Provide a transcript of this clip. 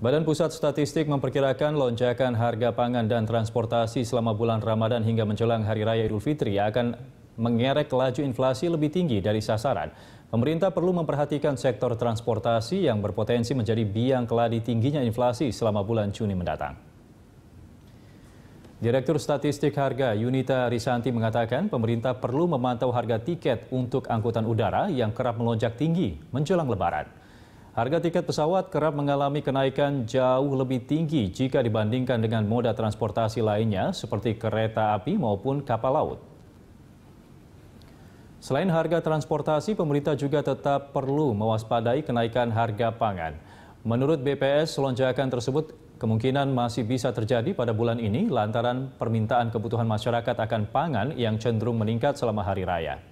Badan Pusat Statistik memperkirakan lonjakan harga pangan dan transportasi selama bulan Ramadan hingga menjelang Hari Raya Idul Fitri akan mengerek laju inflasi lebih tinggi dari sasaran. Pemerintah perlu memperhatikan sektor transportasi yang berpotensi menjadi biang keladi tingginya inflasi selama bulan Juni mendatang. Direktur Statistik Harga Yunita Risanti mengatakan pemerintah perlu memantau harga tiket untuk angkutan udara yang kerap melonjak tinggi menjelang lebaran. Harga tiket pesawat kerap mengalami kenaikan jauh lebih tinggi jika dibandingkan dengan moda transportasi lainnya seperti kereta api maupun kapal laut. Selain harga transportasi, pemerintah juga tetap perlu mewaspadai kenaikan harga pangan. Menurut BPS, lonjakan tersebut kemungkinan masih bisa terjadi pada bulan ini lantaran permintaan kebutuhan masyarakat akan pangan yang cenderung meningkat selama hari raya.